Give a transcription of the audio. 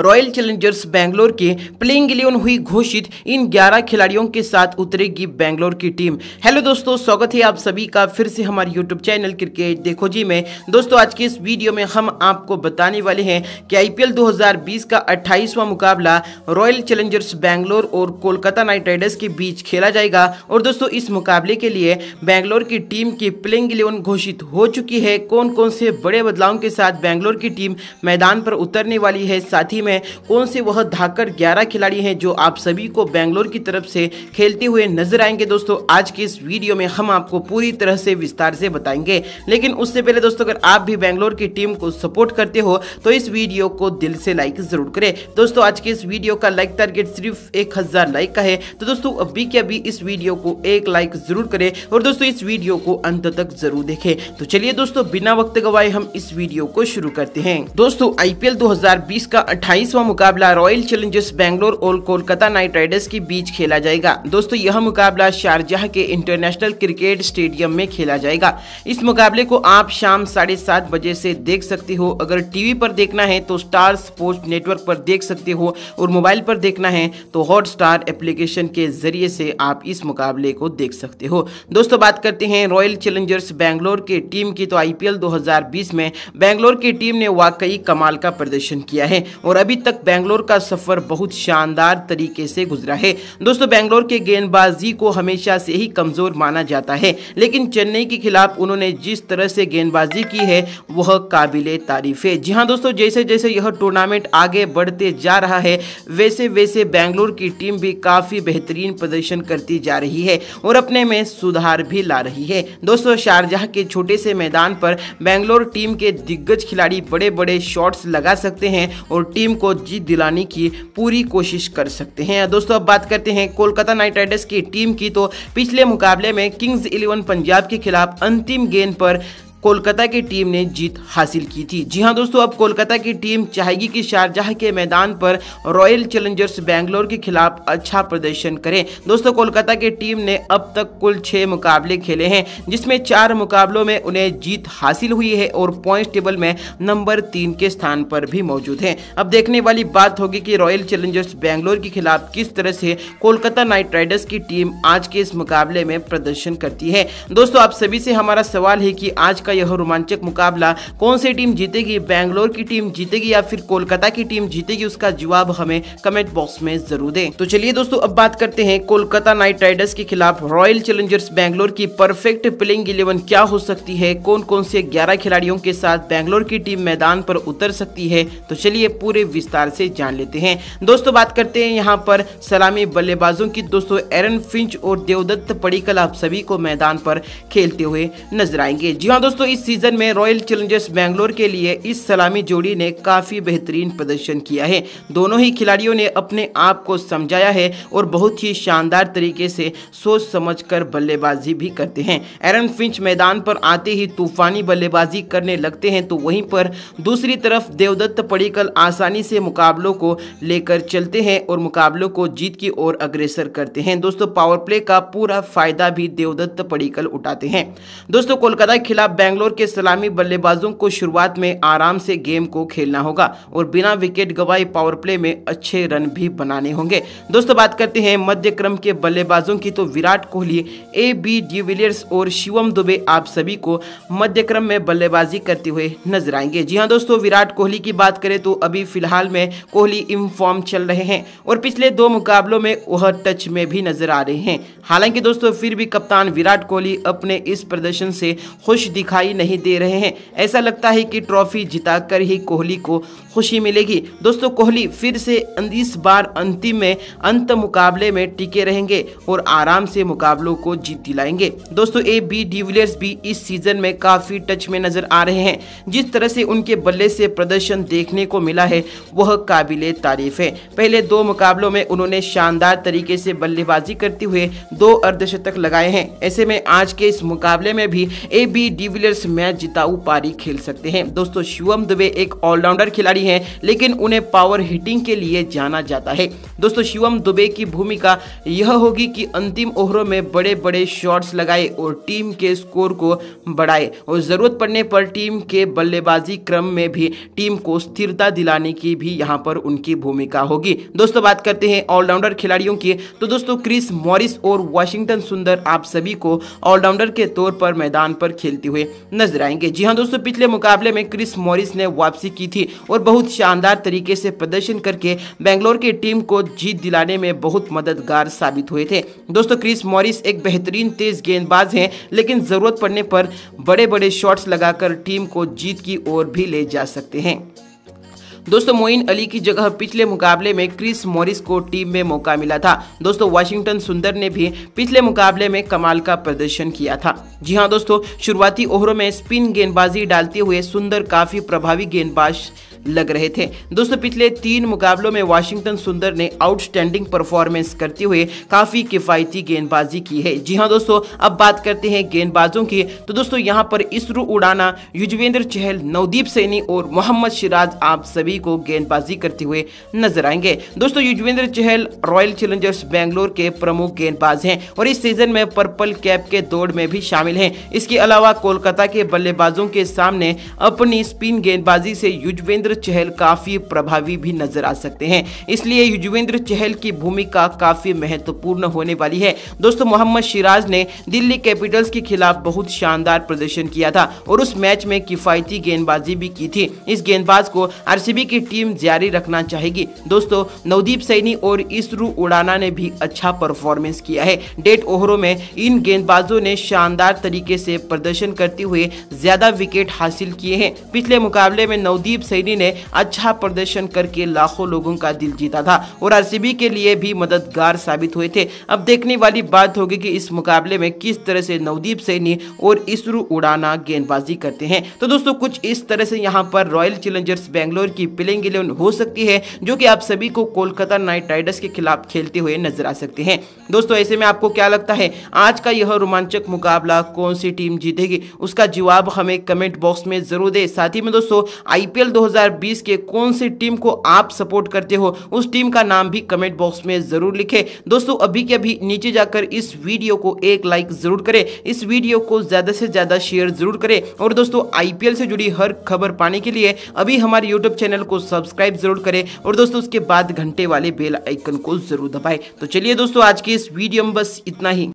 royal Challengers Bangalore के playing eleven हुई घोषित इन 11 खिलाड़ियों के साथ उतरेगी बैंगलोर की टीम हेलो दोस्तों स्वागत है आप सभी का फिर से हमारे यूट्यूब चैनल क्रिकेट देखो जी में दोस्तों आज के इस वीडियो में हम आपको बताने वाले हैं कि आईपीएल 2020 का 28वां मुकाबला रॉयल चैलेंजर्स बैंगलोर और कोलकाता नाइट राइडर्स के बीच खेला जाएगा और दोस्तों इस मुकाबले के लिए बैंगलोर की टीम की प्लेइंग इलेवन घोषित हो चुकी है कौन कौन से बड़े बदलाव के साथ बैंगलोर की टीम मैदान पर उतरने वाली है साथ ही में कौन से वह धाकर ग्यारह खिलाड़ी हैं जो आप सभी को बेंगलोर की तरफ से खेलते हुए नजर आएंगे दोस्तों आज की इस वीडियो में हम आपको पूरी तरह से विस्तार से बताएंगे लेकिन उससे पहले दोस्तों अगर आप भी बेंगलोर की टीम को सपोर्ट करते हो तो इस वीडियो को दिल से लाइक जरूर करें दोस्तों आज के इस वीडियो का लाइक टारगेट सिर्फ एक हजार लाइक का है तो दोस्तों अभी के अभी इस वीडियो को एक लाइक जरूर करें और दोस्तों इस वीडियो को अंत तक जरूर देखें तो चलिए दोस्तों बिना वक्त गवाए हम इस वीडियो को शुरू करते हैं दोस्तों आईपीएल 2020 का अट्ठाईसवां मुकाबला रॉयल चैलेंजर्स बैंगलोर और कोलकाता नाइट राइडर्स के बीच खेला जाएगा दोस्तों यह मुकाबला शारजाह के इंटरनेशनल क्रिकेट स्टेडियम में खेला जाएगा इस मुकाबले को आप शाम साढ़े सात बजे से देख सकते हो अगर टीवी पर देखना है तो स्टार स्पोर्ट्स नेटवर्क पर देख सकते हो और मोबाइल पर देखना है तो हॉटस्टार एप्लीकेशन के जरिए से आप इस मुकाबले को देख सकते हो दोस्तों बात करते हैं रॉयल चैलेंजर्स बैंगलोर के टीम की तो आई पी में बैंगलोर की टीम ने वाकई कमाल का प्रदर्शन किया है और अभी तक बेंगलोर का सफर बहुत शानदार तरीके से गुजरा है दोस्तों बेंगलोर के गेंदबाजी को हमेशा से ही कमजोर माना जाता है लेकिन चेन्नई के खिलाफ उन्होंने जिस तरह से गेंदबाजी की है वह काबिल तारीफ है जी हाँ दोस्तों जैसे जैसे यह टूर्नामेंट आगे बढ़ते जा रहा है वैसे वैसे बेंगलोर की टीम भी काफ़ी बेहतरीन प्रदर्शन करती जा रही है और अपने में सुधार भी ला रही है दोस्तों शारजहा के छोटे से मैदान पर बैंगलोर टीम के दिग्गज खिलाड़ी बड़े बड़े शॉट्स लगा सकते हैं और टीम टीम को जीत दिलाने की पूरी कोशिश कर सकते हैं दोस्तों अब बात करते हैं कोलकाता नाइट राइडर्स की टीम की तो पिछले मुकाबले में किंग्स इलेवन पंजाब के खिलाफ अंतिम गेंद पर कोलकाता की टीम ने जीत हासिल की थी जी हाँ दोस्तों अब कोलकाता की टीम चाहेगी कि शारजाह के मैदान पर रॉयल चैलेंजर्स बैंगलोर के खिलाफ अच्छा प्रदर्शन करें दोस्तों कोलकाता की टीम ने अब तक कुल छः मुकाबले खेले हैं जिसमें चार मुकाबलों में उन्हें जीत हासिल हुई है और पॉइंट टेबल में नंबर तीन के स्थान पर भी मौजूद हैं अब देखने वाली बात होगी कि रॉयल चैलेंजर्स बैंगलोर के खिलाफ किस तरह से कोलकाता नाइट राइडर्स की टीम आज के इस मुकाबले में प्रदर्शन करती है दोस्तों आप सभी से हमारा सवाल है कि आज का यह रोमांचक मुकाबला कौन सी टीम जीतेगी बैंगलोर की टीम जीतेगी या फिर कोलकाता की टीम जीतेगी उसका जवाब हमें कमेंट बॉक्स में जरूर दें तो चलिए दोस्तों अब बात करते हैं कोलकाता नाइट राइडर्स के खिलाफ रॉयल चैलेंजर्स बैंगलोर की परफेक्ट प्लेइंग इलेवन क्या हो सकती है कौन कौन से ग्यारह खिलाड़ियों के साथ बैंगलोर की टीम मैदान पर उतर सकती है तो चलिए पूरे विस्तार से जान लेते हैं दोस्तों बात करते हैं यहाँ पर सलामी बल्लेबाजों की दोस्तों एरन फिंच और देवदत्त पड़ीकल आप सभी को मैदान पर खेलते हुए नजर आएंगे जी हाँ दोस्तों दोस्तों इस सीजन में रॉयल चैलेंजर्स बैंगलोर के लिए इस सलामी जोड़ी ने काफ़ी बेहतरीन प्रदर्शन किया है दोनों ही खिलाड़ियों ने अपने आप को समझाया है और बहुत ही शानदार तरीके से सोच समझ कर बल्लेबाजी भी करते हैं एरन फिंच मैदान पर आते ही तूफानी बल्लेबाजी करने लगते हैं तो वहीं पर दूसरी तरफ देवदत्त पड़ीकल आसानी से मुकाबलों को लेकर चलते हैं और मुकाबलों को जीत की ओर अग्रेसर करते हैं दोस्तों पावर प्ले का पूरा फायदा भी देवदत्त पड़ीकल उठाते हैं दोस्तों कोलकाता के खिलाफ बेंगलोर के सलामी बल्लेबाजों को शुरुआत में आराम से गेम को खेलना होगा और बिना विकेट गवाए पावर प्ले में अच्छे रन भी बनाने होंगे दोस्तों बात करते हैं मध्य क्रम के बल्लेबाजों की तो Virat Kohli A B de Villiers और शिवम दुबे आप सभी को मध्य क्रम में बल्लेबाजी करते हुए नजर आएंगे जी हाँ दोस्तों विराट कोहली की बात करें तो अभी फिलहाल में कोहली इन फॉर्म चल रहे हैं और पिछले दो मुकाबलों में वह टच में भी नजर आ रहे हैं हालांकि दोस्तों फिर भी कप्तान विराट कोहली अपने इस प्रदर्शन से खुश दिखा दिखाई नहीं दे रहे हैं ऐसा लगता है कि ट्रॉफी जिताकर ही कोहली को खुशी मिलेगी दोस्तों कोहली फिर से इस बार अंतिम में अंत मुकाबले में टिके रहेंगे और आराम से मुकाबलों को जीत दिलाएंगे दोस्तों ए बी डिविलियर्स भी इस सीजन में काफ़ी टच में नज़र आ रहे हैं जिस तरह से उनके बल्ले से प्रदर्शन देखने को मिला है वह काबिल तारीफ है पहले दो मुकाबलों में उन्होंने शानदार तरीके से बल्लेबाजी करते हुए दो अर्धशतक लगाए हैं ऐसे में आज के इस मुकाबले में भी A B de Villiers Riders match जिताऊ पारी खेल सकते हैं दोस्तों शिवम दुबे एक ऑलराउंडर खिलाड़ी हैं लेकिन उन्हें पावर हिटिंग के लिए जाना जाता है दोस्तों शिवम दुबे की भूमिका यह होगी कि अंतिम ओवरों में बड़े बड़े शॉट्स लगाए और टीम के स्कोर को बढ़ाए और ज़रूरत पड़ने पर टीम के बल्लेबाजी क्रम में भी टीम को स्थिरता दिलाने की भी यहाँ पर उनकी भूमिका होगी दोस्तों बात करते हैं ऑलराउंडर खिलाड़ियों की तो दोस्तों क्रिस मॉरिस और वॉशिंगटन सुंदर आप सभी को ऑलराउंडर के तौर पर मैदान पर खेलते हुए नजर आएंगे जी हाँ दोस्तों पिछले मुकाबले में क्रिस मॉरिस ने वापसी की थी और बहुत शानदार तरीके से प्रदर्शन करके बेंगलोर की टीम को जीत दिलाने में बहुत मददगार साबित हुए थे दोस्तों क्रिस मॉरिस एक बेहतरीन तेज गेंदबाज हैं लेकिन ज़रूरत पड़ने पर बड़े बड़े शॉट्स लगाकर टीम को जीत की ओर भी ले जा सकते हैं दोस्तों मोइन अली की जगह पिछले मुकाबले में क्रिस मॉरिस को टीम में मौका मिला था दोस्तों वाशिंगटन सुंदर ने भी पिछले मुकाबले में कमाल का प्रदर्शन किया था जी हाँ दोस्तों शुरुआती ओवरों में स्पिन गेंदबाजी डालते हुए सुंदर काफी प्रभावी गेंदबाज लग रहे थे दोस्तों पिछले तीन मुकाबलों में वाशिंगटन सुंदर ने आउटस्टैंडिंग परफॉर्मेंस करते हुए काफ़ी किफ़ायती गेंदबाजी की है जी हाँ दोस्तों अब बात करते हैं गेंदबाजों की तो दोस्तों यहाँ पर इसरो उड़ाना युजवेंद्र चहल नवदीप सैनी और मोहम्मद सिराज आप सभी को गेंदबाजी करते हुए नजर आएंगे दोस्तों युजवेंद्र चहल रॉयल चैलेंजर्स बेंगलोर के प्रमुख गेंदबाज हैं और इस सीजन में पर्पल कैप के दौड़ में भी शामिल हैं इसके अलावा कोलकाता के बल्लेबाजों के सामने अपनी स्पिन गेंदबाजी से युजवेंद्र युजवेंद्र चहल काफी प्रभावी भी नजर आ सकते हैं इसलिए युजवेंद्र चहल की भूमिका काफी महत्वपूर्ण होने वाली है दोस्तों मोहम्मद सिराज ने दिल्ली कैपिटल्स के खिलाफ बहुत शानदार प्रदर्शन किया था और उस मैच में किफायती गेंदबाजी भी की थी इस गेंदबाज को आर की टीम जारी रखना चाहेगी दोस्तों नवदीप सैनी और इसरो उड़ाना ने भी अच्छा परफॉर्मेंस किया है डेट ओवरों में इन गेंदबाजों ने शानदार तरीके से प्रदर्शन करते हुए ज्यादा विकेट हासिल किए हैं पिछले मुकाबले में नवदीप सैनी ने अच्छा प्रदर्शन करके लाखों लोगों का दिल जीता था और आरसीबी के लिए भी मददगार साबित हुए थे अब देखने वाली बात होगी कि इस मुकाबले में किस तरह से नवदीप सैनी और इसरो उड़ाना गेंदबाजी करते हैं तो दोस्तों कुछ इस तरह से यहाँ पर रॉयल चैलेंजर्स बेंगलोर की प्लेइंग इलेवन हो सकती है जो कि आप सभी को कोलकाता नाइट राइडर्स के खिलाफ खेलते हुए नजर आ सकते हैं दोस्तों ऐसे में आपको क्या लगता है आज का यह रोमांचक मुकाबला कौन सी टीम जीतेगी उसका जवाब हमें कमेंट बॉक्स में जरूर दे साथ ही में दोस्तों आईपीएल 2020 2020 के कौन सी टीम को आप सपोर्ट करते हो उस टीम का नाम भी कमेंट बॉक्स में ज़रूर लिखें दोस्तों अभी के अभी नीचे जाकर इस वीडियो को एक लाइक ज़रूर करें इस वीडियो को ज़्यादा से ज़्यादा शेयर ज़रूर करें और दोस्तों आईपीएल से जुड़ी हर खबर पाने के लिए अभी हमारे यूट्यूब चैनल को सब्सक्राइब ज़रूर करें और दोस्तों उसके बाद घंटे वाले बेल आइकन को ज़रूर दबाए तो चलिए दोस्तों आज के इस वीडियो में बस इतना ही